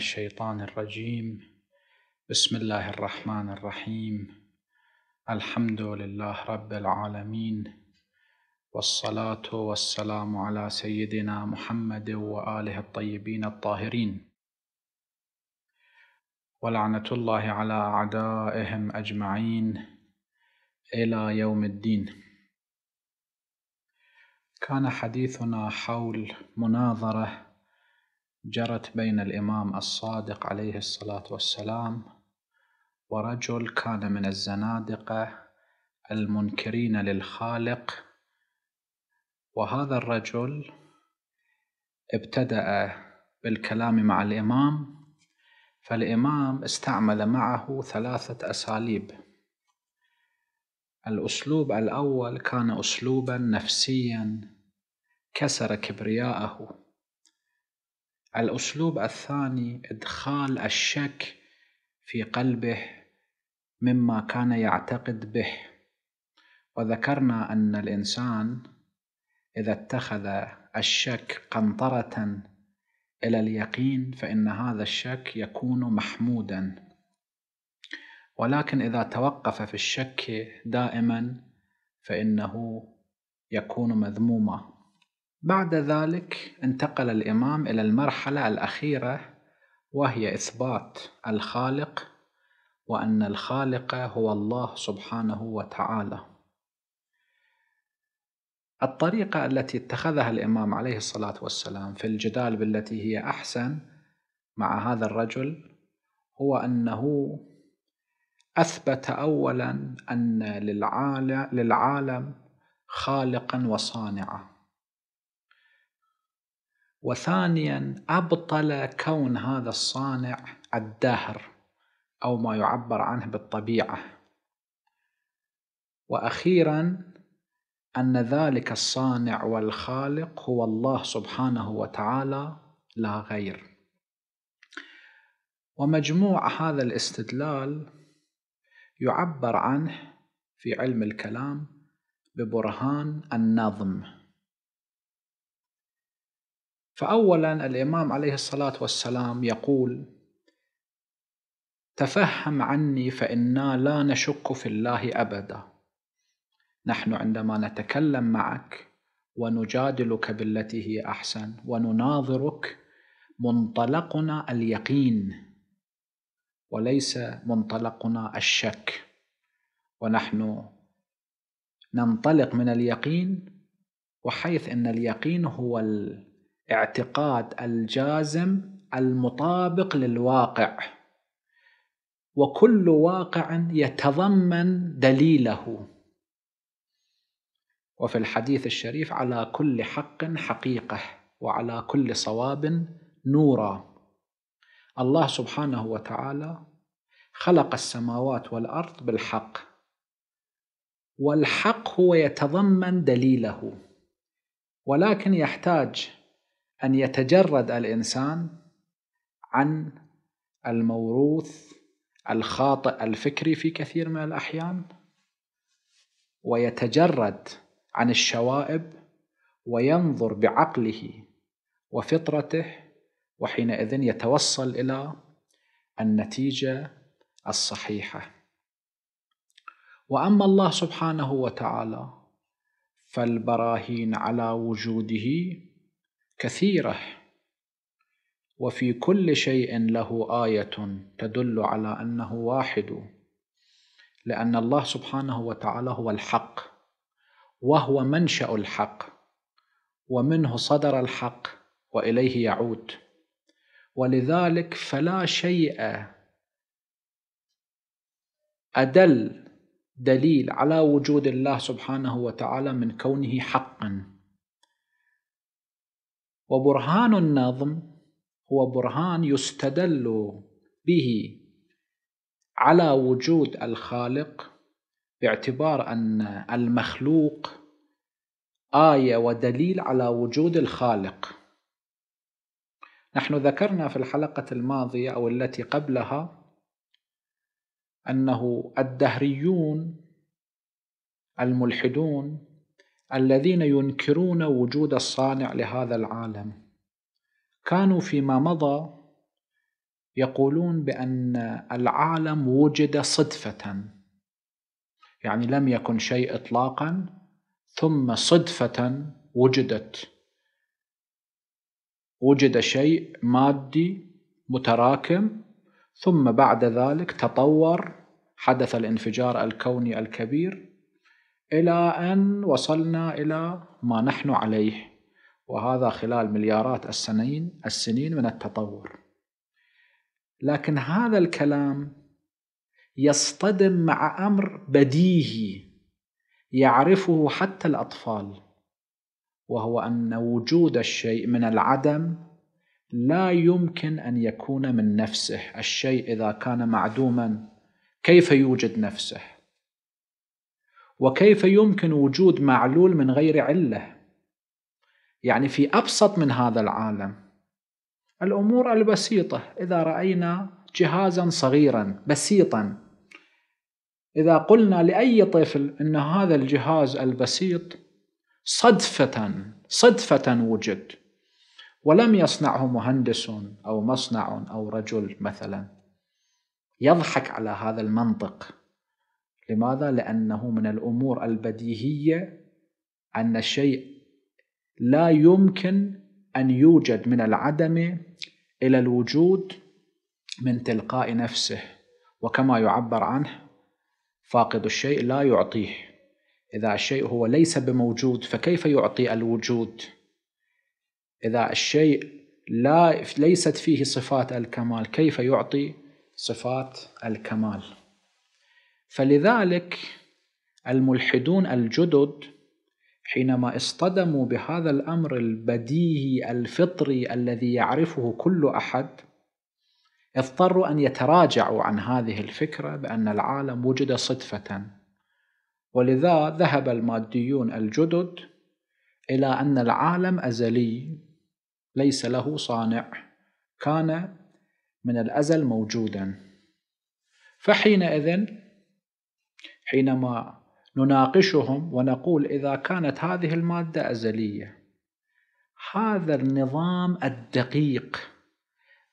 الشيطان الرجيم بسم الله الرحمن الرحيم الحمد لله رب العالمين والصلاه والسلام على سيدنا محمد واله الطيبين الطاهرين ولعنه الله على اعدائهم اجمعين الى يوم الدين كان حديثنا حول مناظره جرت بين الإمام الصادق عليه الصلاة والسلام ورجل كان من الزنادقة المنكرين للخالق وهذا الرجل ابتدأ بالكلام مع الإمام فالإمام استعمل معه ثلاثة أساليب الأسلوب الأول كان أسلوبا نفسيا كسر كبرياءه الأسلوب الثاني إدخال الشك في قلبه مما كان يعتقد به وذكرنا أن الإنسان إذا اتخذ الشك قنطرة إلى اليقين فإن هذا الشك يكون محمودا ولكن إذا توقف في الشك دائما فإنه يكون مذموما بعد ذلك انتقل الإمام إلى المرحلة الأخيرة وهي إثبات الخالق وأن الخالق هو الله سبحانه وتعالى الطريقة التي اتخذها الإمام عليه الصلاة والسلام في الجدال بالتي هي أحسن مع هذا الرجل هو أنه أثبت أولا أن للعالم خالقا وصانعا وثانيا أبطل كون هذا الصانع الدهر أو ما يعبر عنه بالطبيعة وأخيرا أن ذلك الصانع والخالق هو الله سبحانه وتعالى لا غير ومجموع هذا الاستدلال يعبر عنه في علم الكلام ببرهان النظم فأولا الإمام عليه الصلاة والسلام يقول تفهم عني فإنا لا نشك في الله أبدا نحن عندما نتكلم معك ونجادلك بالتي هي أحسن ونناظرك منطلقنا اليقين وليس منطلقنا الشك ونحن ننطلق من اليقين وحيث ان اليقين هو اعتقاد الجازم المطابق للواقع وكل واقع يتضمن دليله وفي الحديث الشريف على كل حق حقيقه وعلى كل صواب نورا الله سبحانه وتعالى خلق السماوات والارض بالحق والحق هو يتضمن دليله ولكن يحتاج أن يتجرد الإنسان عن الموروث الخاطئ الفكري في كثير من الأحيان ويتجرد عن الشوائب وينظر بعقله وفطرته وحينئذ يتوصل إلى النتيجة الصحيحة وأما الله سبحانه وتعالى فالبراهين على وجوده كثيرة وفي كل شيء له آية تدل على أنه واحد لأن الله سبحانه وتعالى هو الحق وهو منشأ الحق ومنه صدر الحق وإليه يعود ولذلك فلا شيء أدل دليل على وجود الله سبحانه وتعالى من كونه حقا وبرهان النظم هو برهان يستدل به على وجود الخالق باعتبار أن المخلوق آية ودليل على وجود الخالق نحن ذكرنا في الحلقة الماضية أو التي قبلها أنه الدهريون الملحدون الذين ينكرون وجود الصانع لهذا العالم كانوا فيما مضى يقولون بان العالم وجد صدفه يعني لم يكن شيء اطلاقا ثم صدفه وجدت وجد شيء مادي متراكم ثم بعد ذلك تطور حدث الانفجار الكوني الكبير إلى أن وصلنا إلى ما نحن عليه وهذا خلال مليارات السنين السنين من التطور لكن هذا الكلام يصطدم مع امر بديهي يعرفه حتى الاطفال وهو ان وجود الشيء من العدم لا يمكن ان يكون من نفسه الشيء اذا كان معدوما كيف يوجد نفسه وكيف يمكن وجود معلول من غير عله يعني في ابسط من هذا العالم الامور البسيطه اذا راينا جهازا صغيرا بسيطا اذا قلنا لاي طفل ان هذا الجهاز البسيط صدفه صدفه وجد ولم يصنعه مهندس او مصنع او رجل مثلا يضحك على هذا المنطق لماذا؟ لأنه من الأمور البديهية أن الشيء لا يمكن أن يوجد من العدم إلى الوجود من تلقاء نفسه وكما يعبر عنه فاقد الشيء لا يعطيه إذا الشيء هو ليس بموجود فكيف يعطي الوجود إذا الشيء لا ليست فيه صفات الكمال كيف يعطي صفات الكمال فلذلك الملحدون الجدد حينما اصطدموا بهذا الامر البديهي الفطري الذي يعرفه كل احد اضطروا ان يتراجعوا عن هذه الفكره بان العالم وجد صدفه ولذا ذهب الماديون الجدد الى ان العالم ازلي ليس له صانع كان من الازل موجودا فحينئذ حينما نناقشهم ونقول إذا كانت هذه المادة أزلية هذا النظام الدقيق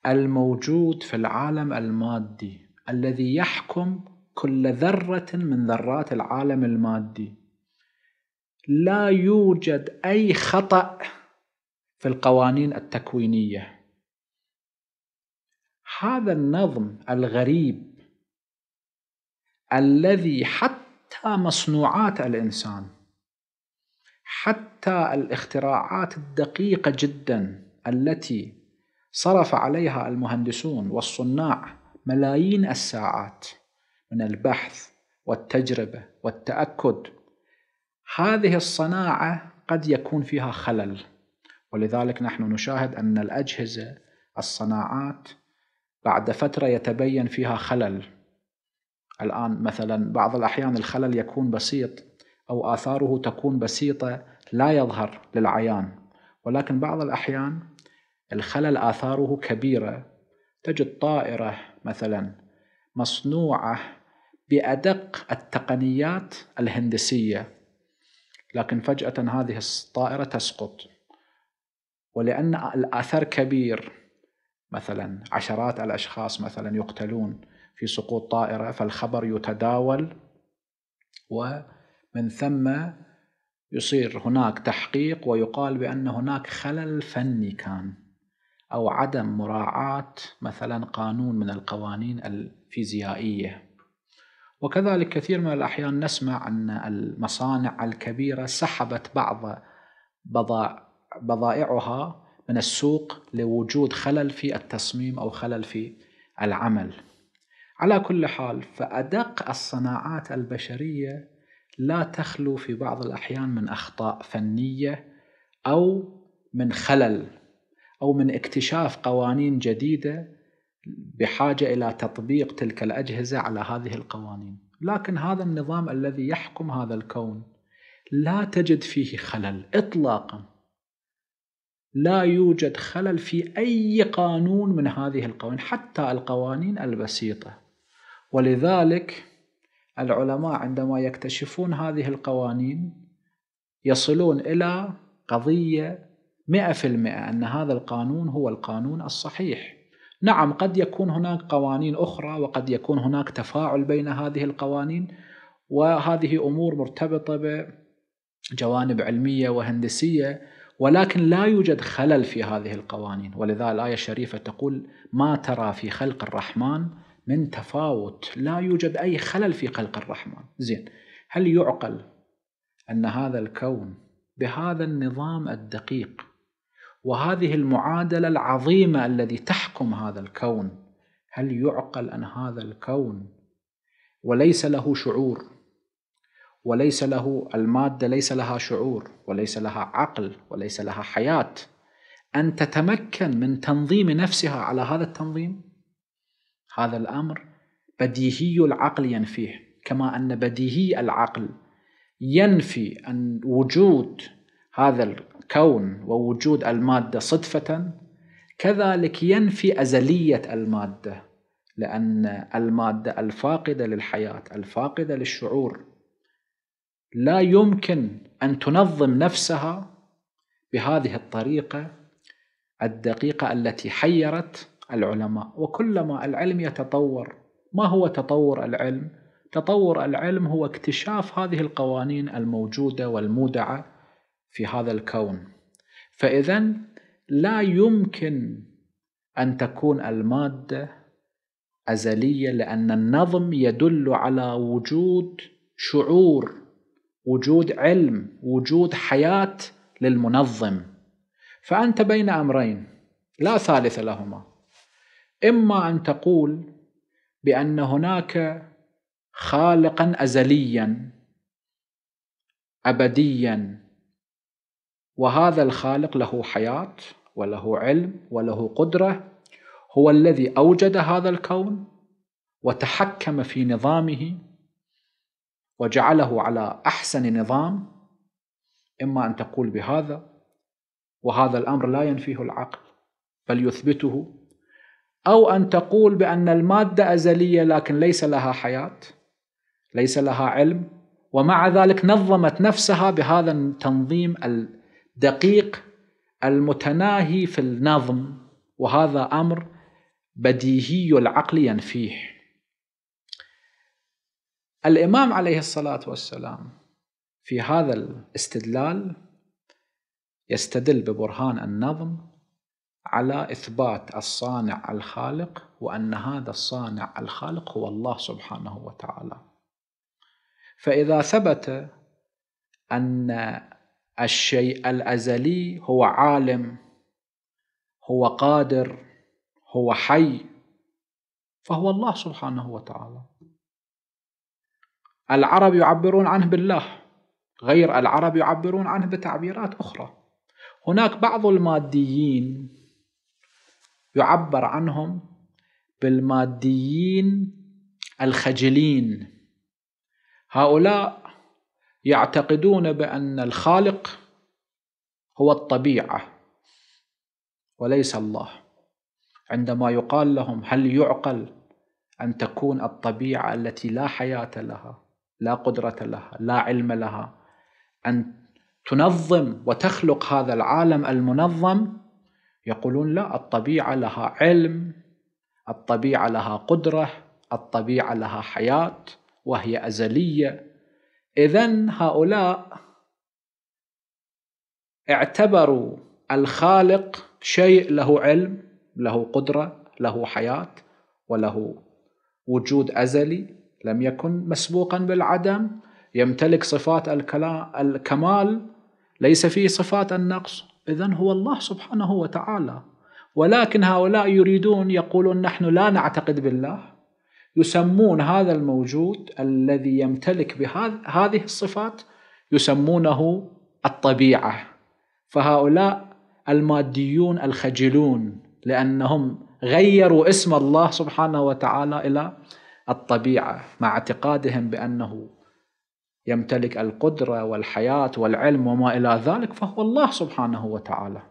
الموجود في العالم المادي الذي يحكم كل ذرة من ذرات العالم المادي لا يوجد أي خطأ في القوانين التكوينية هذا النظم الغريب الذي حتى مصنوعات الإنسان حتى الاختراعات الدقيقة جدا التي صرف عليها المهندسون والصناع ملايين الساعات من البحث والتجربة والتأكد هذه الصناعة قد يكون فيها خلل ولذلك نحن نشاهد أن الأجهزة الصناعات بعد فترة يتبين فيها خلل الآن مثلا بعض الأحيان الخلل يكون بسيط أو آثاره تكون بسيطة لا يظهر للعيان ولكن بعض الأحيان الخلل آثاره كبيرة تجد طائرة مثلا مصنوعة بأدق التقنيات الهندسية لكن فجأة هذه الطائرة تسقط ولأن الأثر كبير مثلا عشرات الأشخاص مثلا يقتلون في سقوط طائرة فالخبر يتداول ومن ثم يصير هناك تحقيق ويقال بأن هناك خلل فني كان أو عدم مراعاة مثلا قانون من القوانين الفيزيائية وكذلك كثير من الأحيان نسمع أن المصانع الكبيرة سحبت بعض بضائعها من السوق لوجود خلل في التصميم أو خلل في العمل على كل حال فأدق الصناعات البشرية لا تخلو في بعض الأحيان من أخطاء فنية أو من خلل أو من اكتشاف قوانين جديدة بحاجة إلى تطبيق تلك الأجهزة على هذه القوانين لكن هذا النظام الذي يحكم هذا الكون لا تجد فيه خلل إطلاقا لا يوجد خلل في أي قانون من هذه القوانين حتى القوانين البسيطة ولذلك العلماء عندما يكتشفون هذه القوانين يصلون إلى قضية مئة في المئة أن هذا القانون هو القانون الصحيح نعم قد يكون هناك قوانين أخرى وقد يكون هناك تفاعل بين هذه القوانين وهذه أمور مرتبطة بجوانب علمية وهندسية ولكن لا يوجد خلل في هذه القوانين ولذا الآية الشريفة تقول ما ترى في خلق الرحمن من تفاوت لا يوجد أي خلل في خلق الرحمن زين هل يعقل أن هذا الكون بهذا النظام الدقيق وهذه المعادلة العظيمة التي تحكم هذا الكون هل يعقل أن هذا الكون وليس له شعور وليس له المادة ليس لها شعور وليس لها عقل وليس لها حياة أن تتمكن من تنظيم نفسها على هذا التنظيم هذا الأمر بديهي العقل ينفيه كما أن بديهي العقل ينفي أن وجود هذا الكون ووجود المادة صدفة كذلك ينفي أزلية المادة لأن المادة الفاقدة للحياة الفاقدة للشعور لا يمكن أن تنظم نفسها بهذه الطريقة الدقيقة التي حيرت العلماء وكلما العلم يتطور ما هو تطور العلم؟ تطور العلم هو اكتشاف هذه القوانين الموجودة والمودعة في هذا الكون فإذا لا يمكن أن تكون المادة أزلية لأن النظم يدل على وجود شعور وجود علم وجود حياة للمنظم فأنت بين أمرين لا ثالث لهما اما ان تقول بان هناك خالقا ازليا ابديا وهذا الخالق له حياه وله علم وله قدره هو الذي اوجد هذا الكون وتحكم في نظامه وجعله على احسن نظام اما ان تقول بهذا وهذا الامر لا ينفيه العقل بل يثبته أو أن تقول بأن المادة أزلية لكن ليس لها حياة ليس لها علم ومع ذلك نظمت نفسها بهذا التنظيم الدقيق المتناهي في النظم وهذا أمر بديهي العقل ينفيه الإمام عليه الصلاة والسلام في هذا الاستدلال يستدل ببرهان النظم على إثبات الصانع الخالق وأن هذا الصانع الخالق هو الله سبحانه وتعالى فإذا ثبت أن الشيء الأزلي هو عالم هو قادر هو حي فهو الله سبحانه وتعالى العرب يعبرون عنه بالله غير العرب يعبرون عنه بتعبيرات أخرى هناك بعض الماديين يعبر عنهم بالماديين الخجلين هؤلاء يعتقدون بأن الخالق هو الطبيعة وليس الله عندما يقال لهم هل يعقل أن تكون الطبيعة التي لا حياة لها لا قدرة لها لا علم لها أن تنظم وتخلق هذا العالم المنظم يقولون لا الطبيعة لها علم الطبيعة لها قدرة الطبيعة لها حياة وهي أزلية إذا هؤلاء اعتبروا الخالق شيء له علم له قدرة له حياة وله وجود أزلي لم يكن مسبوقا بالعدم يمتلك صفات الكمال ليس فيه صفات النقص إذا هو الله سبحانه وتعالى ولكن هؤلاء يريدون يقولون نحن لا نعتقد بالله يسمون هذا الموجود الذي يمتلك بهذه الصفات يسمونه الطبيعة فهؤلاء الماديون الخجلون لأنهم غيروا اسم الله سبحانه وتعالى إلى الطبيعة مع اعتقادهم بأنه يمتلك القدرة والحياة والعلم وما إلى ذلك فهو الله سبحانه وتعالى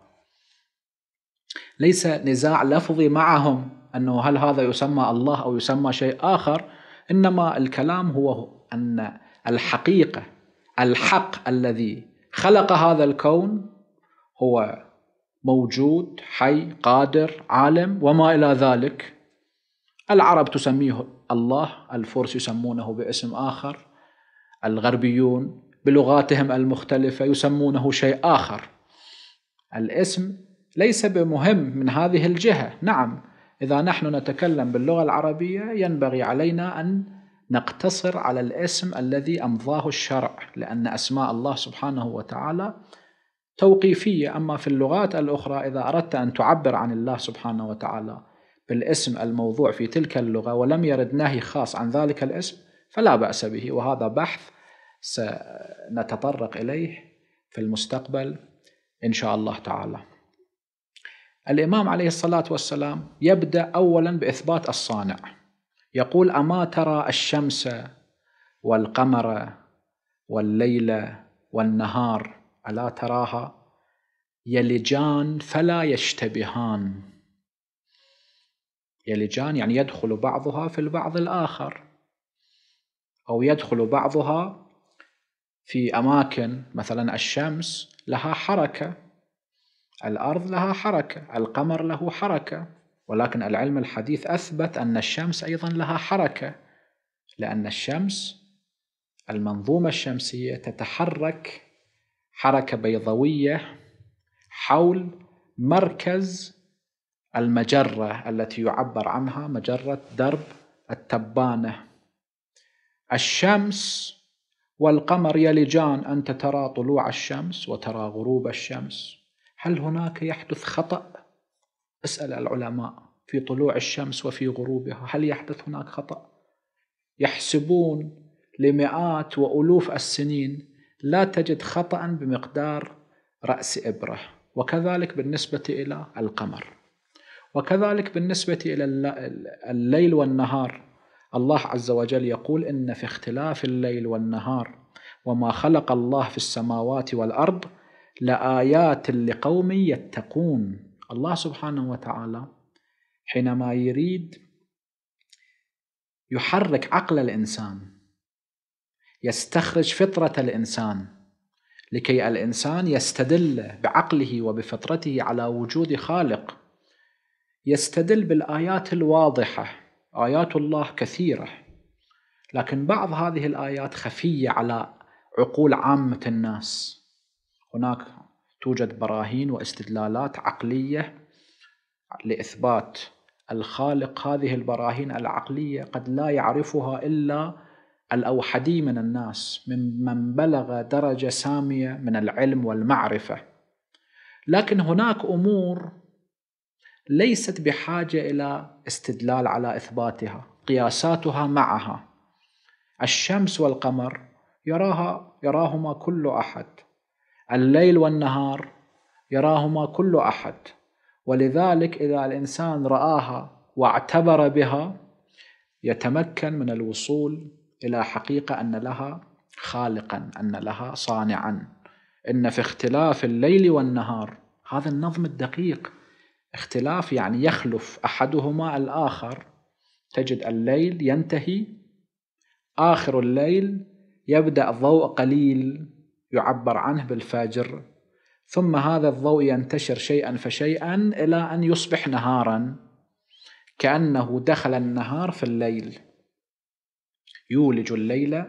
ليس نزاع لفظي معهم أنه هل هذا يسمى الله أو يسمى شيء آخر إنما الكلام هو أن الحقيقة الحق الذي خلق هذا الكون هو موجود حي قادر عالم وما إلى ذلك العرب تسميه الله الفرس يسمونه باسم آخر الغربيون بلغاتهم المختلفة يسمونه شيء آخر الاسم ليس بمهم من هذه الجهة نعم إذا نحن نتكلم باللغة العربية ينبغي علينا أن نقتصر على الاسم الذي أمضاه الشرع لأن أسماء الله سبحانه وتعالى توقيفية أما في اللغات الأخرى إذا أردت أن تعبر عن الله سبحانه وتعالى بالاسم الموضوع في تلك اللغة ولم يرد نهي خاص عن ذلك الاسم فلا بأس به وهذا بحث سنتطرق إليه في المستقبل إن شاء الله تعالى الإمام عليه الصلاة والسلام يبدأ أولا بإثبات الصانع يقول أما ترى الشمس والقمر والليل والنهار ألا تراها يلجان فلا يشتبهان يلجان يعني يدخل بعضها في البعض الآخر أو يدخل بعضها في أماكن مثلا الشمس لها حركة الأرض لها حركة القمر له حركة ولكن العلم الحديث أثبت أن الشمس أيضا لها حركة لأن الشمس المنظومة الشمسية تتحرك حركة بيضوية حول مركز المجرة التي يعبر عنها مجرة درب التبانة الشمس والقمر يلجان أنت ترى طلوع الشمس وترى غروب الشمس هل هناك يحدث خطأ؟ اسأل العلماء في طلوع الشمس وفي غروبها هل يحدث هناك خطأ؟ يحسبون لمئات وألوف السنين لا تجد خطأ بمقدار رأس إبرة وكذلك بالنسبة إلى القمر وكذلك بالنسبة إلى الليل والنهار الله عز وجل يقول إن في اختلاف الليل والنهار وما خلق الله في السماوات والأرض لآيات لقوم يتقون الله سبحانه وتعالى حينما يريد يحرك عقل الإنسان يستخرج فطرة الإنسان لكي الإنسان يستدل بعقله وبفطرته على وجود خالق يستدل بالآيات الواضحة آيات الله كثيرة لكن بعض هذه الآيات خفية على عقول عامة الناس هناك توجد براهين واستدلالات عقلية لإثبات الخالق هذه البراهين العقلية قد لا يعرفها إلا الأوحدي من الناس ممن بلغ درجة سامية من العلم والمعرفة لكن هناك أمور ليست بحاجه الى استدلال على اثباتها قياساتها معها الشمس والقمر يراها يراهما كل احد الليل والنهار يراهما كل احد ولذلك اذا الانسان راها واعتبر بها يتمكن من الوصول الى حقيقه ان لها خالقا ان لها صانعا ان في اختلاف الليل والنهار هذا النظم الدقيق اختلاف يعني يخلف أحدهما الآخر تجد الليل ينتهي آخر الليل يبدأ ضوء قليل يعبر عنه بالفجر ثم هذا الضوء ينتشر شيئا فشيئا إلى أن يصبح نهارا كأنه دخل النهار في الليل يولج الليل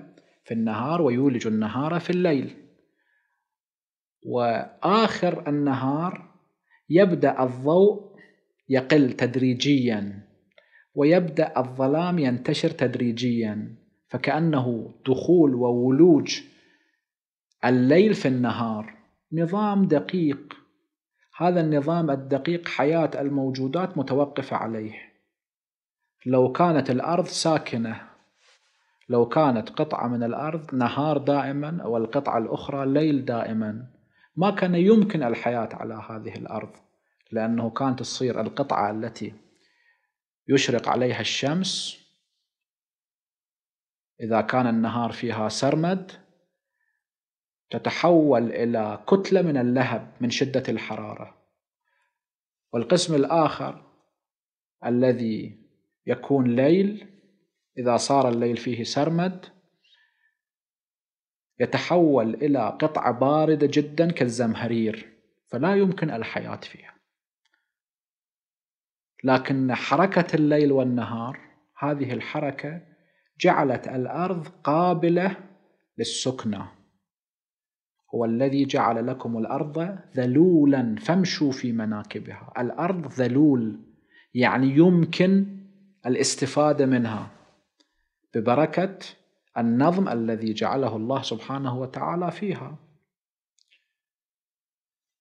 في النهار ويولج النهار في الليل وآخر النهار يبدأ الضوء يقل تدريجيا ويبدأ الظلام ينتشر تدريجيا فكأنه دخول وولوج الليل في النهار نظام دقيق هذا النظام الدقيق حياة الموجودات متوقفة عليه لو كانت الأرض ساكنة لو كانت قطعة من الأرض نهار دائما والقطعة الأخرى ليل دائما ما كان يمكن الحياة على هذه الأرض لأنه كانت تصير القطعة التي يشرق عليها الشمس إذا كان النهار فيها سرمد تتحول إلى كتلة من اللهب من شدة الحرارة والقسم الآخر الذي يكون ليل إذا صار الليل فيه سرمد يتحول إلى قطعة باردة جدا كالزمهرير فلا يمكن الحياة فيها لكن حركة الليل والنهار هذه الحركة جعلت الأرض قابلة للسكنة هو الذي جعل لكم الأرض ذلولا فامشوا في مناكبها الأرض ذلول يعني يمكن الاستفادة منها ببركة النظم الذي جعله الله سبحانه وتعالى فيها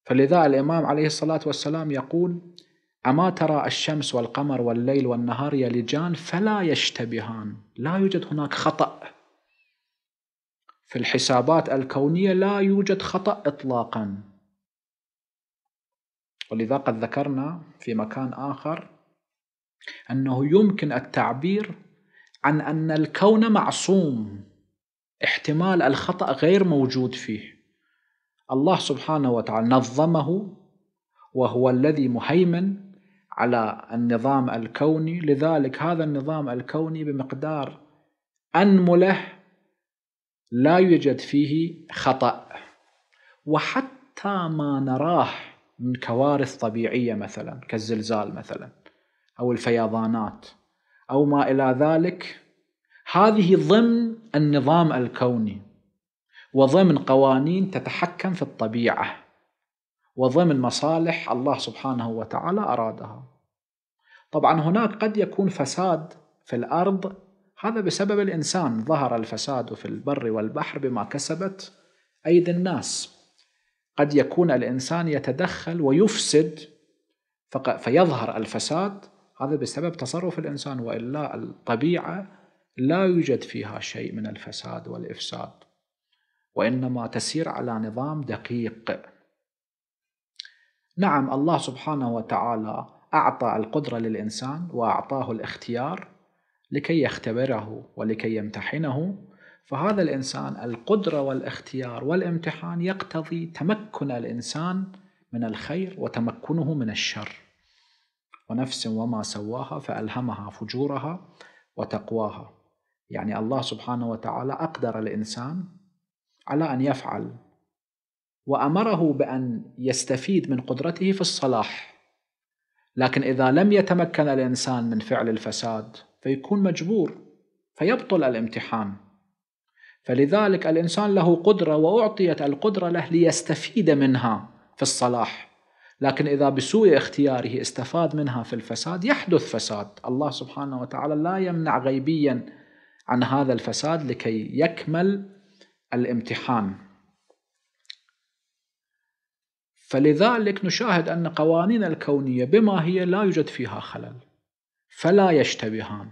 فلذا الإمام عليه الصلاة والسلام يقول أما ترى الشمس والقمر والليل والنهار يلجان فلا يشتبهان لا يوجد هناك خطأ في الحسابات الكونية لا يوجد خطأ إطلاقا ولذا قد ذكرنا في مكان آخر أنه يمكن التعبير عن أن الكون معصوم احتمال الخطأ غير موجود فيه الله سبحانه وتعالى نظمه وهو الذي مهيمن على النظام الكوني لذلك هذا النظام الكوني بمقدار أنمله لا يوجد فيه خطأ وحتى ما نراه من كوارث طبيعية مثلا كالزلزال مثلا أو الفيضانات أو ما إلى ذلك هذه ضمن النظام الكوني وضمن قوانين تتحكم في الطبيعة وضمن مصالح الله سبحانه وتعالى أرادها طبعا هناك قد يكون فساد في الأرض هذا بسبب الإنسان ظهر الفساد في البر والبحر بما كسبت أيدي الناس قد يكون الإنسان يتدخل ويفسد فيظهر الفساد هذا بسبب تصرف الإنسان وإلا الطبيعة لا يوجد فيها شيء من الفساد والإفساد وإنما تسير على نظام دقيق نعم الله سبحانه وتعالى أعطى القدرة للإنسان وأعطاه الاختيار لكي يختبره ولكي يمتحنه فهذا الإنسان القدرة والاختيار والامتحان يقتضي تمكن الإنسان من الخير وتمكنه من الشر ونفس وما سواها فألهمها فجورها وتقواها يعني الله سبحانه وتعالى أقدر الإنسان على أن يفعل وأمره بأن يستفيد من قدرته في الصلاح لكن إذا لم يتمكن الإنسان من فعل الفساد فيكون مجبور فيبطل الامتحان فلذلك الإنسان له قدرة وأعطيت القدرة له ليستفيد منها في الصلاح لكن إذا بسوء اختياره استفاد منها في الفساد يحدث فساد الله سبحانه وتعالى لا يمنع غيبيا عن هذا الفساد لكي يكمل الامتحان فلذلك نشاهد أن قوانين الكونية بما هي لا يوجد فيها خلل فلا يشتبهان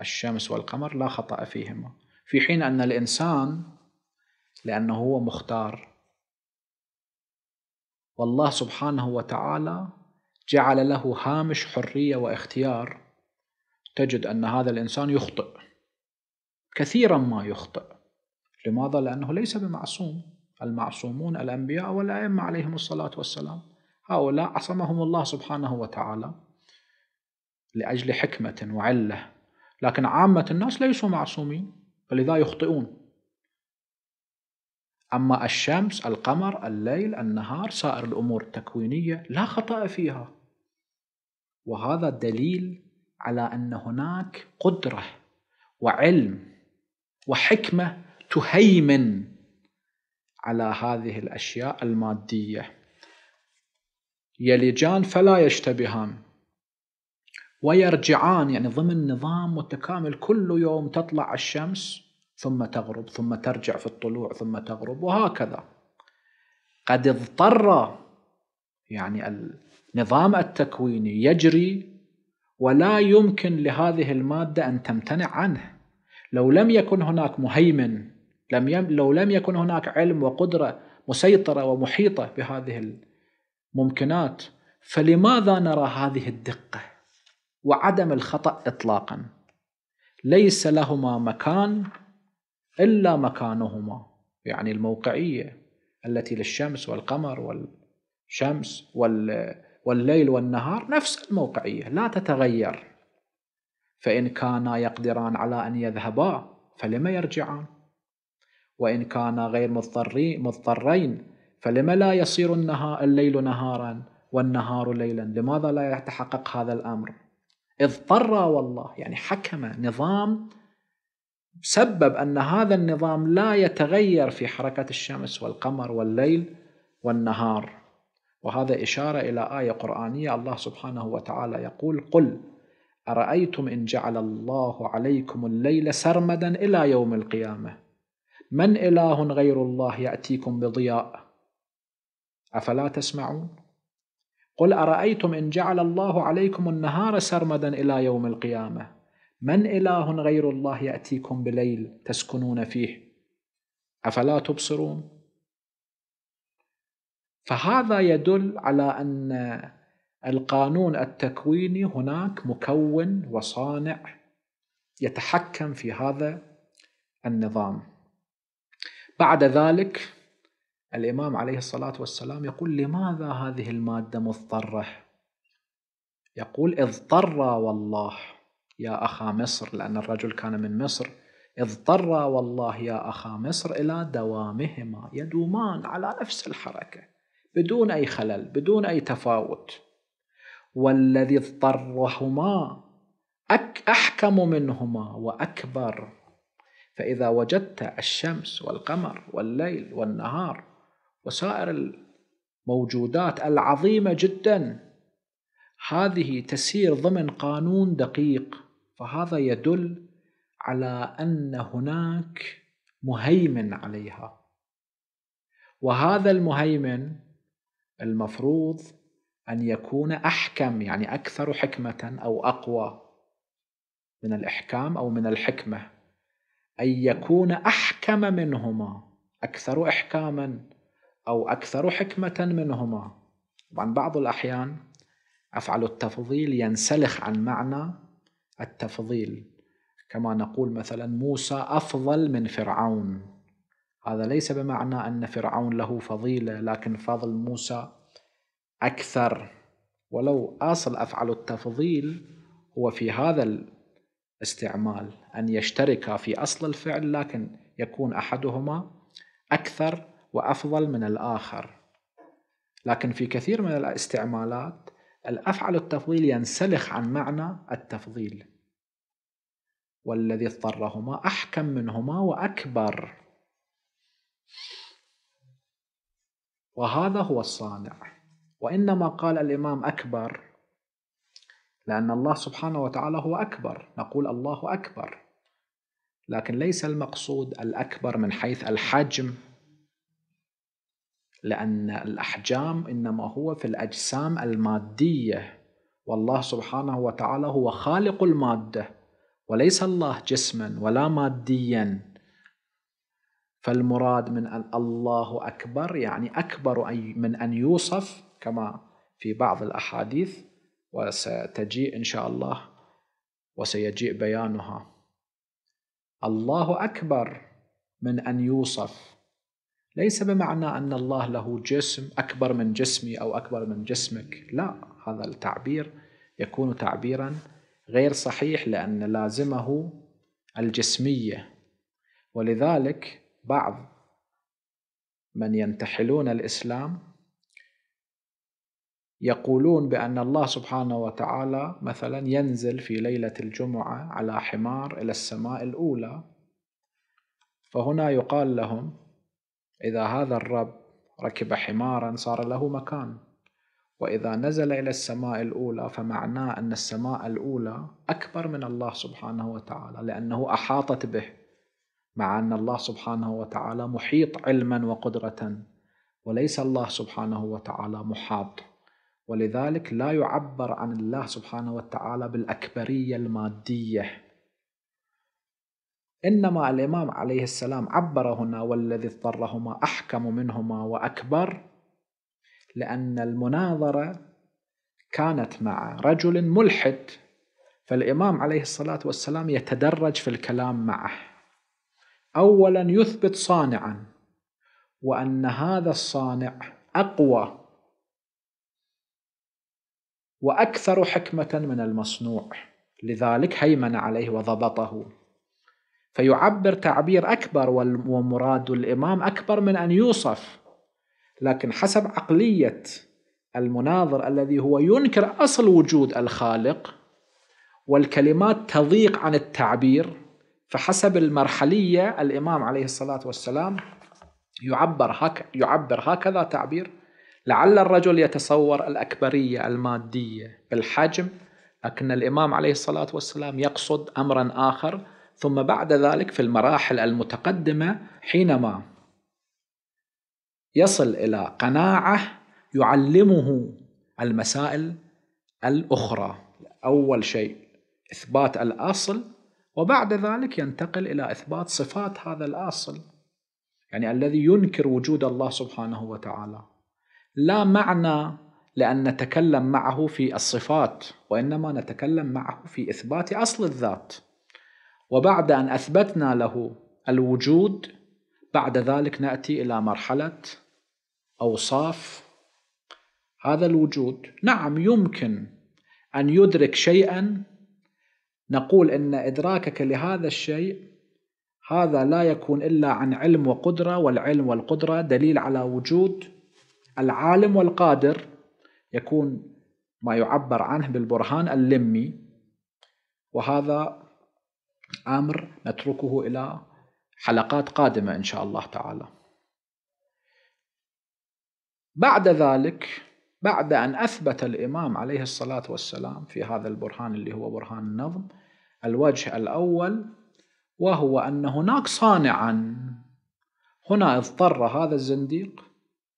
الشمس والقمر لا خطأ فيهما في حين أن الإنسان لأنه هو مختار والله سبحانه وتعالى جعل له هامش حرية واختيار تجد أن هذا الإنسان يخطئ كثيرا ما يخطئ لماذا؟ لأنه ليس بمعصوم المعصومون الأنبياء والأئمة عليهم الصلاة والسلام هؤلاء عصمهم الله سبحانه وتعالى لأجل حكمة وعلة لكن عامة الناس ليسوا معصومين فلذا يخطئون أما الشمس القمر الليل النهار سائر الأمور التكوينية لا خطأ فيها وهذا دليل على أن هناك قدرة وعلم وحكمة تهيمن على هذه الأشياء المادية يلجان فلا يشتبهان ويرجعان يعني ضمن نظام متكامل كل يوم تطلع الشمس ثم تغرب ثم ترجع في الطلوع ثم تغرب وهكذا قد اضطر يعني النظام التكويني يجري ولا يمكن لهذه المادة أن تمتنع عنه لو لم يكن هناك مهيمن لم يم لو لم يكن هناك علم وقدرة مسيطرة ومحيطة بهذه الممكنات فلماذا نرى هذه الدقة وعدم الخطأ إطلاقا ليس لهما مكان إلا مكانهما يعني الموقعية التي للشمس والقمر والشمس والليل والنهار نفس الموقعية لا تتغير فإن كانا يقدران على أن يذهبا فلما يرجعان وإن كانا غير مضطرين فلما لا يصير النهار الليل نهارا والنهار ليلا لماذا لا يتحقق هذا الأمر اضطر والله يعني حكم نظام سبب أن هذا النظام لا يتغير في حركة الشمس والقمر والليل والنهار وهذا إشارة إلى آية قرآنية الله سبحانه وتعالى يقول قل أرأيتم إن جعل الله عليكم الليل سرمدا إلى يوم القيامة من إله غير الله يأتيكم بضياء أفلا تسمعون قل أرأيتم إن جعل الله عليكم النهار سرمدا إلى يوم القيامة من إله غير الله يأتيكم بليل تسكنون فيه أفلا تبصرون فهذا يدل على أن القانون التكويني هناك مكون وصانع يتحكم في هذا النظام بعد ذلك الإمام عليه الصلاة والسلام يقول لماذا هذه المادة مضطرة يقول اضطر والله يا أخا مصر لأن الرجل كان من مصر اضطر والله يا أخا مصر إلى دوامهما يدومان على نفس الحركة بدون أي خلل بدون أي تفاوت والذي اضطرهما أك أحكم منهما وأكبر فإذا وجدت الشمس والقمر والليل والنهار وسائر الموجودات العظيمة جدا هذه تسير ضمن قانون دقيق فهذا يدل على أن هناك مهيمن عليها وهذا المهيمن المفروض أن يكون أحكم يعني أكثر حكمة أو أقوى من الإحكام أو من الحكمة أن يكون أحكم منهما أكثر إحكاما أو أكثر حكمة منهما طبعا بعض الأحيان أفعل التفضيل ينسلخ عن معنى التفضيل كما نقول مثلا موسى أفضل من فرعون هذا ليس بمعنى أن فرعون له فضيلة لكن فضل موسى أكثر ولو أصل أفعل التفضيل هو في هذا الاستعمال أن يشترك في أصل الفعل لكن يكون أحدهما أكثر وأفضل من الآخر لكن في كثير من الاستعمالات الأفعل التفضيل ينسلخ عن معنى التفضيل والذي اضطرهما أحكم منهما وأكبر وهذا هو الصانع وإنما قال الإمام أكبر لأن الله سبحانه وتعالى هو أكبر نقول الله أكبر لكن ليس المقصود الأكبر من حيث الحجم لأن الأحجام إنما هو في الأجسام المادية والله سبحانه وتعالى هو خالق المادة وليس الله جسما ولا ماديا فالمراد من الله أكبر يعني أكبر من أن يوصف كما في بعض الأحاديث وستجيء إن شاء الله وسيجيء بيانها الله أكبر من أن يوصف ليس بمعنى أن الله له جسم أكبر من جسمي أو أكبر من جسمك لا هذا التعبير يكون تعبيرا غير صحيح لأن لازمه الجسمية ولذلك بعض من ينتحلون الإسلام يقولون بأن الله سبحانه وتعالى مثلا ينزل في ليلة الجمعة على حمار إلى السماء الأولى فهنا يقال لهم إذا هذا الرب ركب حمارا صار له مكان وإذا نزل إلى السماء الأولى فمعناه أن السماء الأولى أكبر من الله سبحانه وتعالى لأنه أحاطت به مع أن الله سبحانه وتعالى محيط علما وقدرة وليس الله سبحانه وتعالى محاط ولذلك لا يعبر عن الله سبحانه وتعالى بالأكبرية المادية إنما الإمام عليه السلام عبر هنا والذي اضطرهما أحكم منهما وأكبر لأن المناظرة كانت مع رجل ملحد فالإمام عليه الصلاة والسلام يتدرج في الكلام معه أولا يثبت صانعا وأن هذا الصانع أقوى وأكثر حكمة من المصنوع لذلك هيمن عليه وضبطه فيعبر تعبير أكبر ومراد الإمام أكبر من أن يوصف لكن حسب عقلية المناظر الذي هو ينكر أصل وجود الخالق والكلمات تضيق عن التعبير فحسب المرحلية الإمام عليه الصلاة والسلام يعبر, هك يعبر هكذا تعبير لعل الرجل يتصور الأكبرية المادية بالحجم لكن الإمام عليه الصلاة والسلام يقصد أمرا آخر ثم بعد ذلك في المراحل المتقدمة حينما يصل إلى قناعة يعلمه المسائل الأخرى أول شيء إثبات الأصل وبعد ذلك ينتقل إلى إثبات صفات هذا الأصل يعني الذي ينكر وجود الله سبحانه وتعالى لا معنى لأن نتكلم معه في الصفات وإنما نتكلم معه في إثبات أصل الذات وبعد أن أثبتنا له الوجود بعد ذلك نأتي إلى مرحلة أوصاف هذا الوجود نعم يمكن أن يدرك شيئا نقول إن إدراكك لهذا الشيء هذا لا يكون إلا عن علم وقدرة والعلم والقدرة دليل على وجود العالم والقادر يكون ما يعبر عنه بالبرهان اللمي وهذا امر نتركه الى حلقات قادمه ان شاء الله تعالى. بعد ذلك بعد ان اثبت الامام عليه الصلاه والسلام في هذا البرهان اللي هو برهان النظم الوجه الاول وهو ان هناك صانعا هنا اضطر هذا الزنديق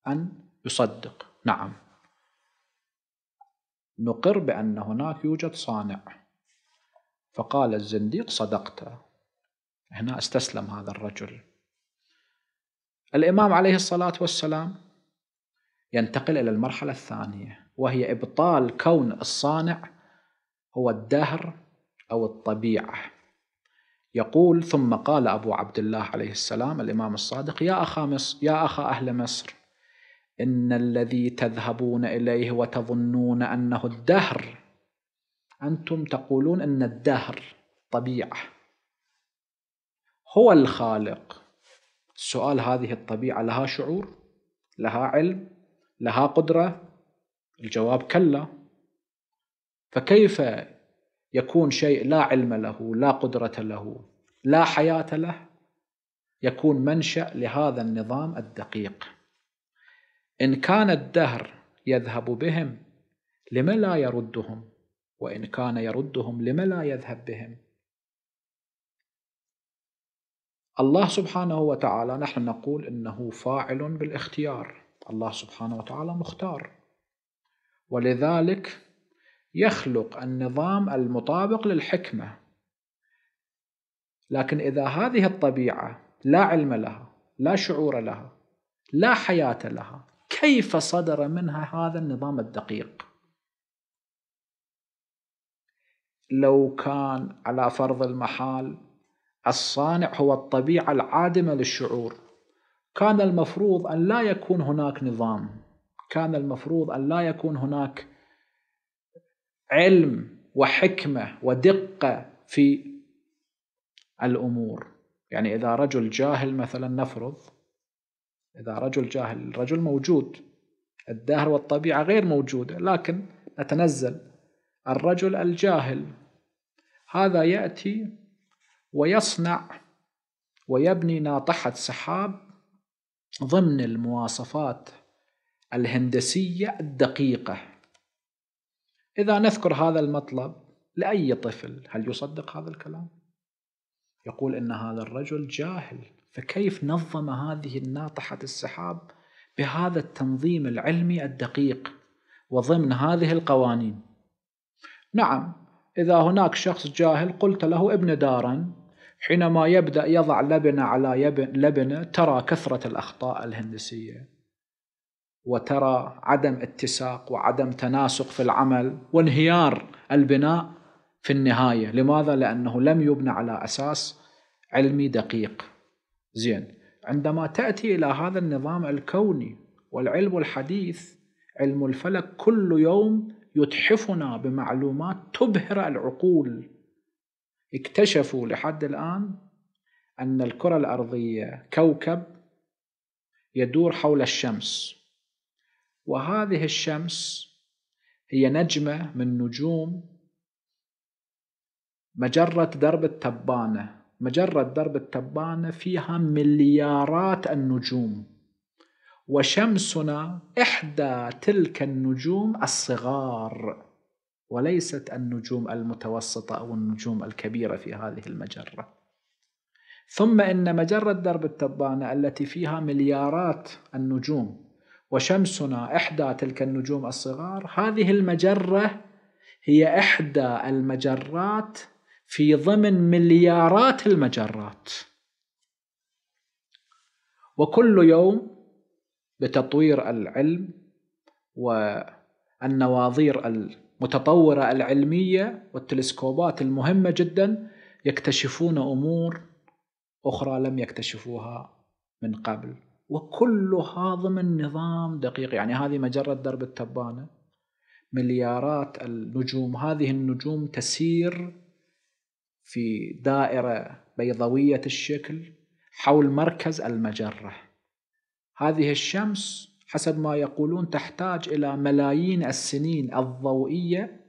ان يصدق نعم نقر بان هناك يوجد صانع فقال الزنديق صدقت هنا استسلم هذا الرجل الإمام عليه الصلاة والسلام ينتقل إلى المرحلة الثانية وهي إبطال كون الصانع هو الدهر أو الطبيعة يقول ثم قال أبو عبد الله عليه السلام الإمام الصادق يا أخا, مصر يا أخا أهل مصر إن الذي تذهبون إليه وتظنون أنه الدهر أنتم تقولون أن الدهر طبيعة هو الخالق السؤال هذه الطبيعة لها شعور لها علم لها قدرة الجواب كلا فكيف يكون شيء لا علم له لا قدرة له لا حياة له يكون منشأ لهذا النظام الدقيق إن كان الدهر يذهب بهم لما لا يردهم وإن كان يردهم لم لا يذهب بهم الله سبحانه وتعالى نحن نقول إنه فاعل بالاختيار الله سبحانه وتعالى مختار ولذلك يخلق النظام المطابق للحكمة لكن إذا هذه الطبيعة لا علم لها لا شعور لها لا حياة لها كيف صدر منها هذا النظام الدقيق لو كان على فرض المحال الصانع هو الطبيعة العادمة للشعور كان المفروض أن لا يكون هناك نظام كان المفروض أن لا يكون هناك علم وحكمة ودقة في الأمور يعني إذا رجل جاهل مثلا نفرض إذا رجل جاهل الرجل موجود الدهر والطبيعة غير موجودة لكن نتنزل الرجل الجاهل هذا يأتي ويصنع ويبني ناطحة سحاب ضمن المواصفات الهندسية الدقيقة إذا نذكر هذا المطلب لأي طفل هل يصدق هذا الكلام؟ يقول إن هذا الرجل جاهل فكيف نظم هذه الناطحة السحاب بهذا التنظيم العلمي الدقيق وضمن هذه القوانين؟ نعم إذا هناك شخص جاهل قلت له ابن دارا حينما يبدأ يضع لبنة على لبنة ترى كثرة الأخطاء الهندسية وترى عدم اتساق وعدم تناسق في العمل وانهيار البناء في النهاية لماذا؟ لأنه لم يبنى على أساس علمي دقيق زين عندما تأتي إلى هذا النظام الكوني والعلم الحديث علم الفلك كل يوم يتحفنا بمعلومات تبهر العقول اكتشفوا لحد الآن أن الكرة الأرضية كوكب يدور حول الشمس وهذه الشمس هي نجمة من نجوم مجرة درب التبانة مجرة درب التبانة فيها مليارات النجوم وشمسنا إحدى تلك النجوم الصغار وليست النجوم المتوسطة أو النجوم الكبيرة في هذه المجرة ثم إن مجرة درب التبانة التي فيها مليارات النجوم وشمسنا إحدى تلك النجوم الصغار هذه المجرة هي إحدى المجرات في ضمن مليارات المجرات وكل يوم بتطوير العلم والنواظير المتطورة العلمية والتلسكوبات المهمة جدا يكتشفون أمور أخرى لم يكتشفوها من قبل وكلها ضمن نظام دقيق يعني هذه مجرة درب التبانة مليارات النجوم هذه النجوم تسير في دائرة بيضوية الشكل حول مركز المجرة هذه الشمس حسب ما يقولون تحتاج إلى ملايين السنين الضوئية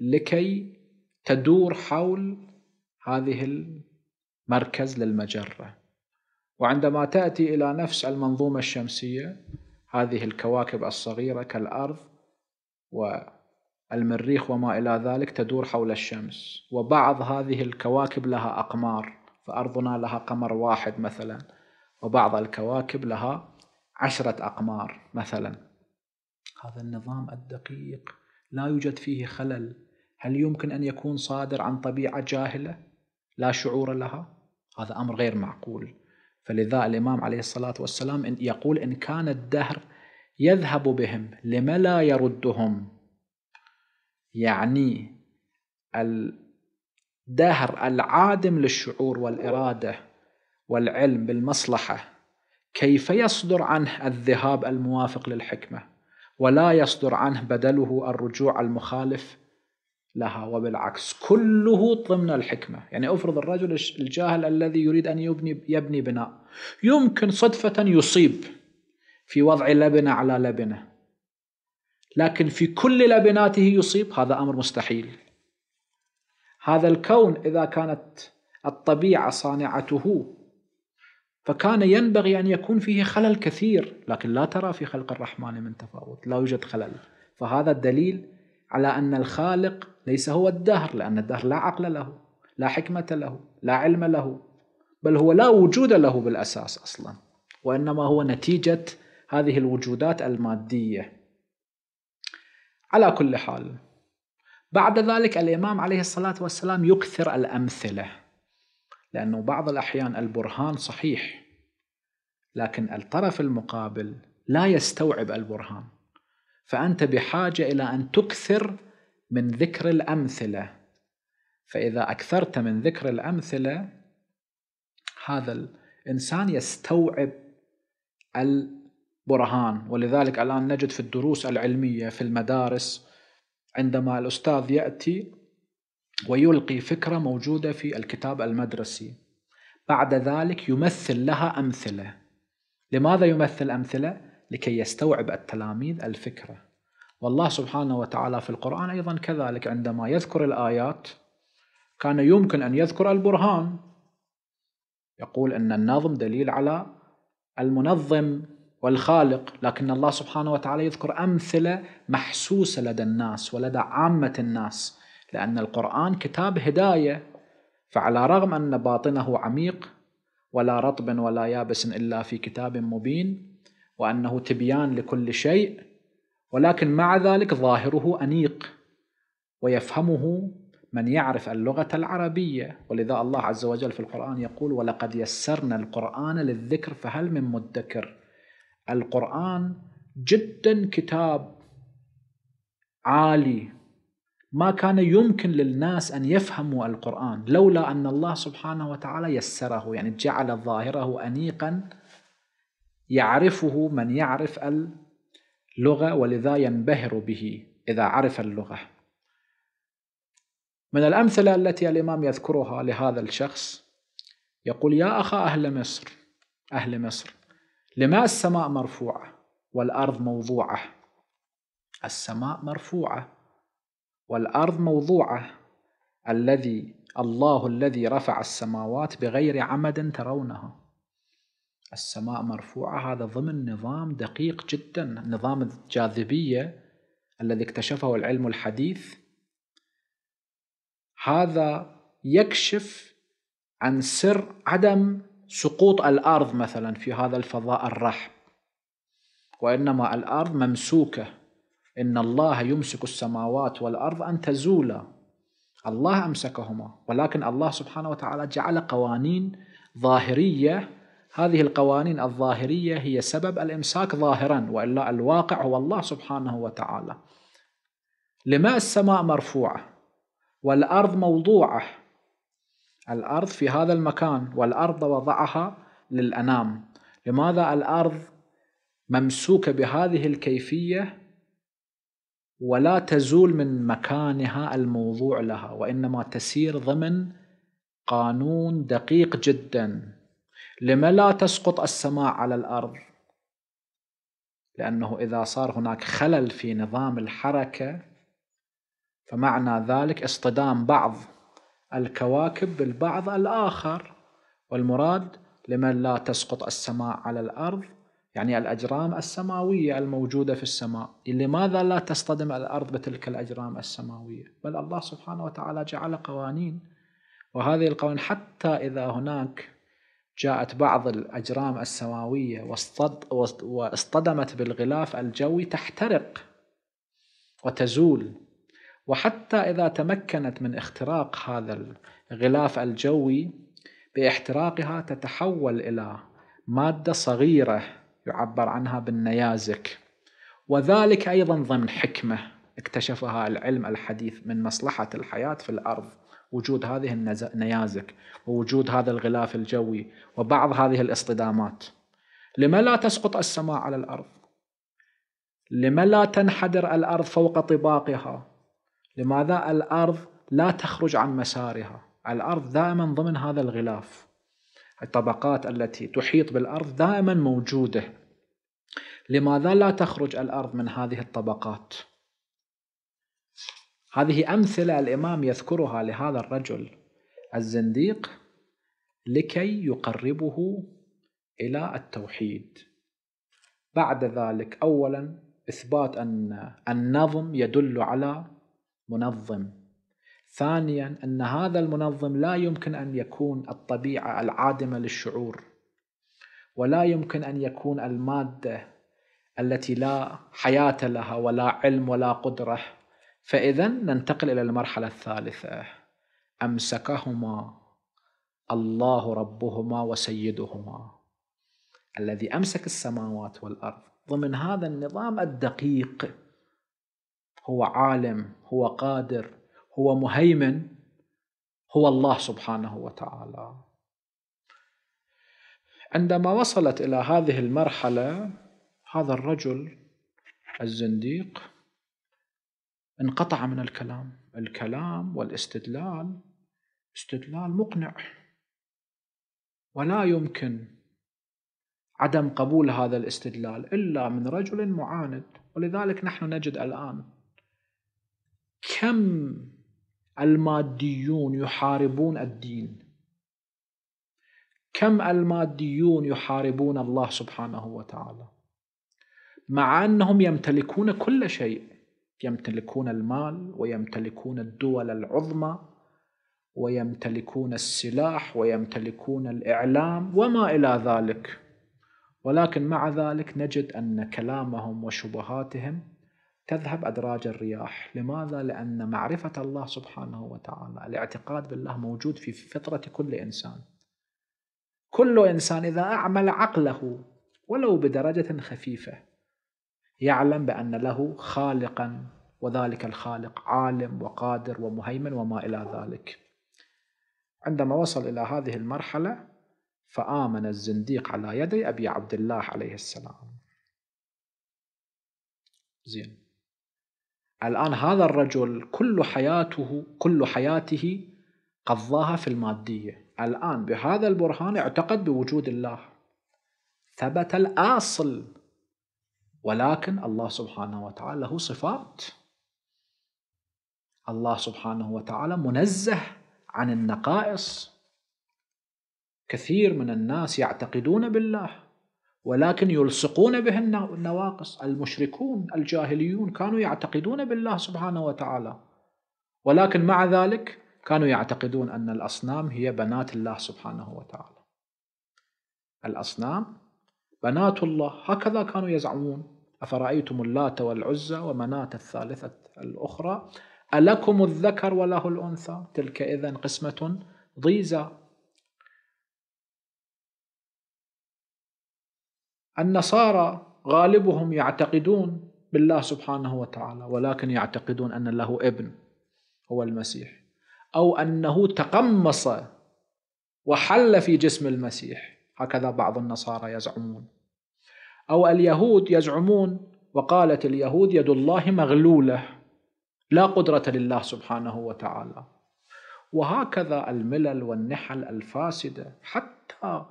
لكي تدور حول هذه المركز للمجرة وعندما تأتي إلى نفس المنظومة الشمسية هذه الكواكب الصغيرة كالأرض والمريخ وما إلى ذلك تدور حول الشمس وبعض هذه الكواكب لها أقمار فأرضنا لها قمر واحد مثلا وبعض الكواكب لها عشرة أقمار مثلا هذا النظام الدقيق لا يوجد فيه خلل هل يمكن أن يكون صادر عن طبيعة جاهلة لا شعور لها؟ هذا أمر غير معقول فلذا الإمام عليه الصلاة والسلام يقول إن كان الدهر يذهب بهم لم لا يردهم يعني الدهر العادم للشعور والإرادة والعلم بالمصلحة كيف يصدر عنه الذهاب الموافق للحكمة ولا يصدر عنه بدله الرجوع المخالف لها وبالعكس كله ضمن الحكمة يعني أفرض الرجل الجاهل الذي يريد أن يبني, يبني بناء يمكن صدفة يصيب في وضع لبنة على لبنة لكن في كل لبناته يصيب هذا أمر مستحيل هذا الكون إذا كانت الطبيعة صانعته فكان ينبغي أن يكون فيه خلل كثير لكن لا ترى في خلق الرحمن من تفاوت لا يوجد خلل فهذا الدليل على أن الخالق ليس هو الدهر لأن الدهر لا عقل له لا حكمة له لا علم له بل هو لا وجود له بالأساس أصلا وإنما هو نتيجة هذه الوجودات المادية على كل حال بعد ذلك الإمام عليه الصلاة والسلام يكثر الأمثلة لأنه بعض الأحيان البرهان صحيح لكن الطرف المقابل لا يستوعب البرهان فأنت بحاجة إلى أن تكثر من ذكر الأمثلة فإذا أكثرت من ذكر الأمثلة هذا الإنسان يستوعب البرهان ولذلك الآن نجد في الدروس العلمية في المدارس عندما الأستاذ يأتي ويلقي فكرة موجودة في الكتاب المدرسي بعد ذلك يمثل لها أمثلة لماذا يمثل أمثلة؟ لكي يستوعب التلاميذ الفكرة والله سبحانه وتعالى في القرآن أيضا كذلك عندما يذكر الآيات كان يمكن أن يذكر البرهان يقول أن النظم دليل على المنظم والخالق لكن الله سبحانه وتعالى يذكر أمثلة محسوسة لدى الناس ولدى عامة الناس لأن القرآن كتاب هداية فعلى رغم أن باطنه عميق ولا رطب ولا يابس إلا في كتاب مبين وأنه تبيان لكل شيء ولكن مع ذلك ظاهره أنيق ويفهمه من يعرف اللغة العربية ولذا الله عز وجل في القرآن يقول ولقد يسرنا القرآن للذكر فهل من مدكر القرآن جدا كتاب عالي ما كان يمكن للناس أن يفهموا القرآن لولا أن الله سبحانه وتعالى يسره يعني جعل ظاهره أنيقا يعرفه من يعرف اللغة ولذا ينبهر به إذا عرف اللغة من الأمثلة التي الإمام يذكرها لهذا الشخص يقول يا أخا أهل مصر أهل مصر لما السماء مرفوعة والأرض موضوعة السماء مرفوعة والأرض موضوعة الذي الله الذي رفع السماوات بغير عمد ترونها السماء مرفوعة هذا ضمن نظام دقيق جدا نظام الجاذبية الذي اكتشفه العلم الحديث هذا يكشف عن سر عدم سقوط الأرض مثلا في هذا الفضاء الرحب وإنما الأرض ممسوكة إن الله يمسك السماوات والأرض أن تزولا الله أمسكهما ولكن الله سبحانه وتعالى جعل قوانين ظاهرية هذه القوانين الظاهرية هي سبب الإمساك ظاهرا وإلا الواقع هو الله سبحانه وتعالى لما السماء مرفوعة والأرض موضوعة الأرض في هذا المكان والأرض وضعها للأنام لماذا الأرض ممسوكة بهذه الكيفية ولا تزول من مكانها الموضوع لها وإنما تسير ضمن قانون دقيق جدا لما لا تسقط السماء على الأرض لأنه إذا صار هناك خلل في نظام الحركة فمعنى ذلك اصطدام بعض الكواكب بالبعض الآخر والمراد لمن لا تسقط السماء على الأرض يعني الأجرام السماوية الموجودة في السماء لماذا لا تصطدم الأرض بتلك الأجرام السماوية بل الله سبحانه وتعالى جعل قوانين وهذه القوانين حتى إذا هناك جاءت بعض الأجرام السماوية واصطدمت بالغلاف الجوي تحترق وتزول وحتى إذا تمكنت من اختراق هذا الغلاف الجوي باحتراقها تتحول إلى مادة صغيرة يعبر عنها بالنيازك وذلك أيضا ضمن حكمة اكتشفها العلم الحديث من مصلحة الحياة في الأرض وجود هذه النيازك ووجود هذا الغلاف الجوي وبعض هذه الاصطدامات لما لا تسقط السماء على الأرض لما لا تنحدر الأرض فوق طباقها لماذا الأرض لا تخرج عن مسارها الأرض دائما ضمن هذا الغلاف الطبقات التي تحيط بالأرض دائما موجودة لماذا لا تخرج الأرض من هذه الطبقات؟ هذه أمثلة الإمام يذكرها لهذا الرجل الزنديق لكي يقربه إلى التوحيد بعد ذلك أولا إثبات أن النظم يدل على منظم ثانيا أن هذا المنظم لا يمكن أن يكون الطبيعة العادمة للشعور ولا يمكن أن يكون المادة التي لا حياة لها ولا علم ولا قدرة فإذا ننتقل إلى المرحلة الثالثة أمسكهما الله ربهما وسيدهما الذي أمسك السماوات والأرض ضمن هذا النظام الدقيق هو عالم هو قادر هو مهيمن هو الله سبحانه وتعالى عندما وصلت الى هذه المرحله هذا الرجل الزنديق انقطع من الكلام الكلام والاستدلال استدلال مقنع ولا يمكن عدم قبول هذا الاستدلال الا من رجل معاند ولذلك نحن نجد الان كم الماديون يحاربون الدين كم الماديون يحاربون الله سبحانه وتعالى مع انهم يمتلكون كل شيء يمتلكون المال ويمتلكون الدول العظمى ويمتلكون السلاح ويمتلكون الاعلام وما الى ذلك ولكن مع ذلك نجد ان كلامهم وشبهاتهم تذهب أدراج الرياح لماذا؟ لأن معرفة الله سبحانه وتعالى الاعتقاد بالله موجود في فطرة كل إنسان كل إنسان إذا أعمل عقله ولو بدرجة خفيفة يعلم بأن له خالقا وذلك الخالق عالم وقادر ومهيمن وما إلى ذلك عندما وصل إلى هذه المرحلة فآمن الزنديق على يدي أبي عبد الله عليه السلام زين الآن هذا الرجل كل حياته كل حياته قضاها في المادية الآن بهذا البرهان اعتقد بوجود الله ثبت الأصل ولكن الله سبحانه وتعالى له صفات الله سبحانه وتعالى منزه عن النقائص كثير من الناس يعتقدون بالله ولكن يلصقون به النواقص المشركون الجاهليون كانوا يعتقدون بالله سبحانه وتعالى ولكن مع ذلك كانوا يعتقدون أن الأصنام هي بنات الله سبحانه وتعالى الأصنام بنات الله هكذا كانوا يزعمون أفرأيتم اللات والعزى ومناة الثالثة الأخرى ألكم الذكر وله الأنثى تلك إذا قسمة ضيزى النصارى غالبهم يعتقدون بالله سبحانه وتعالى ولكن يعتقدون أن له ابن هو المسيح أو أنه تقمص وحل في جسم المسيح هكذا بعض النصارى يزعمون أو اليهود يزعمون وقالت اليهود يد الله مغلولة لا قدرة لله سبحانه وتعالى وهكذا الملل والنحل الفاسدة حتى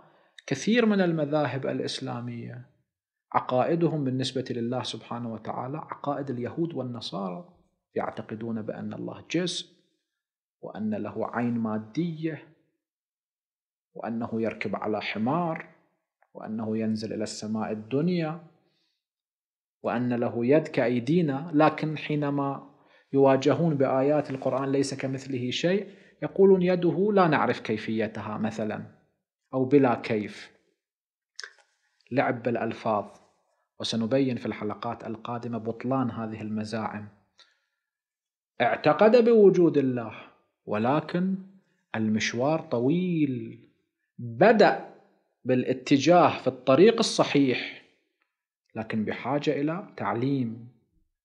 كثير من المذاهب الاسلاميه عقائدهم بالنسبه لله سبحانه وتعالى عقائد اليهود والنصارى يعتقدون بان الله جزء وان له عين ماديه وانه يركب على حمار وانه ينزل الى السماء الدنيا وان له يد كايدينا لكن حينما يواجهون بايات القران ليس كمثله شيء يقولون يده لا نعرف كيفيتها مثلا أو بلا كيف لعب بالألفاظ وسنبين في الحلقات القادمة بطلان هذه المزاعم اعتقد بوجود الله ولكن المشوار طويل بدأ بالاتجاه في الطريق الصحيح لكن بحاجة إلى تعليم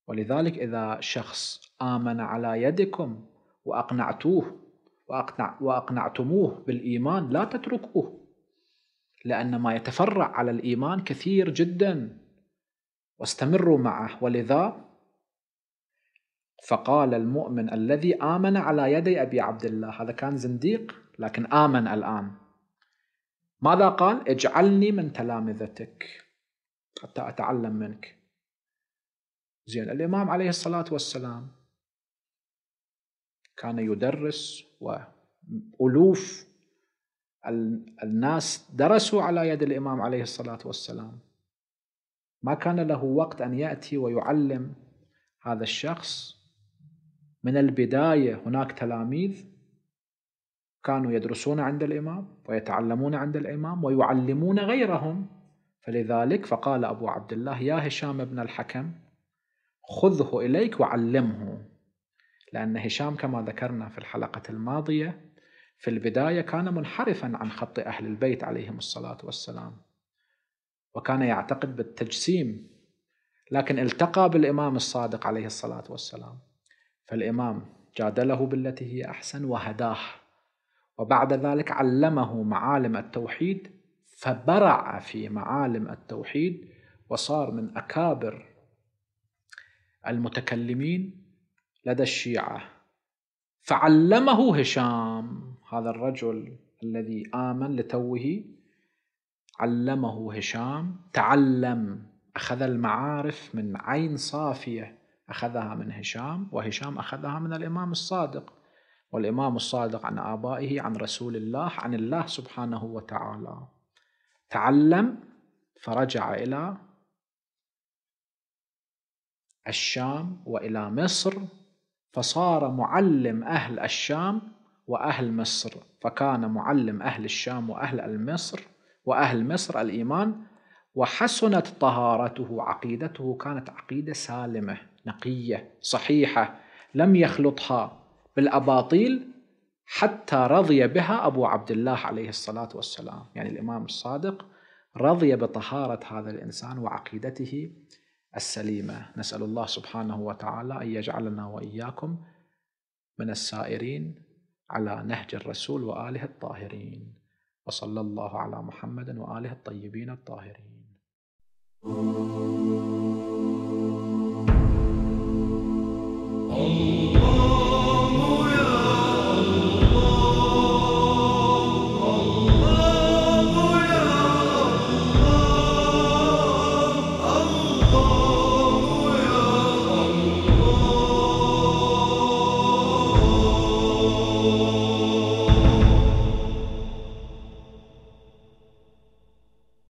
ولذلك إذا شخص آمن على يدكم وأقنعتوه وأقنع وأقنعتموه بالإيمان لا تتركوه لأن ما يتفرع على الإيمان كثير جدا واستمروا معه ولذا فقال المؤمن الذي آمن على يدي أبي عبد الله هذا كان زنديق لكن آمن الآن ماذا قال اجعلني من تلامذتك حتى أتعلم منك زين الإمام عليه الصلاة والسلام كان يدرس وألوف الناس درسوا على يد الإمام عليه الصلاة والسلام ما كان له وقت أن يأتي ويعلم هذا الشخص من البداية هناك تلاميذ كانوا يدرسون عند الإمام ويتعلمون عند الإمام ويعلمون غيرهم فلذلك فقال أبو عبد الله يا هشام بن الحكم خذه إليك وعلمه لأن هشام كما ذكرنا في الحلقة الماضية في البداية كان منحرفا عن خط أهل البيت عليهم الصلاة والسلام وكان يعتقد بالتجسيم لكن التقى بالإمام الصادق عليه الصلاة والسلام فالإمام جادله بالتي هي أحسن وهداه وبعد ذلك علمه معالم التوحيد فبرع في معالم التوحيد وصار من أكابر المتكلمين لدى الشيعة فعلمه هشام هذا الرجل الذي آمن لتوه علمه هشام تعلم أخذ المعارف من عين صافية أخذها من هشام وهشام أخذها من الإمام الصادق والإمام الصادق عن آبائه عن رسول الله عن الله سبحانه وتعالى تعلم فرجع إلى الشام وإلى مصر فصار معلم أهل الشام وأهل مصر فكان معلم أهل الشام وأهل مصر وأهل مصر الإيمان وحسنت طهارته عقيدته كانت عقيدة سالمة نقية صحيحة لم يخلطها بالأباطيل حتى رضي بها أبو عبد الله عليه الصلاة والسلام يعني الإمام الصادق رضي بطهارة هذا الإنسان وعقيدته السليمة نسأل الله سبحانه وتعالى أن يجعلنا وإياكم من السائرين على نهج الرسول وآله الطاهرين وصلى الله على محمد وآله الطيبين الطاهرين الله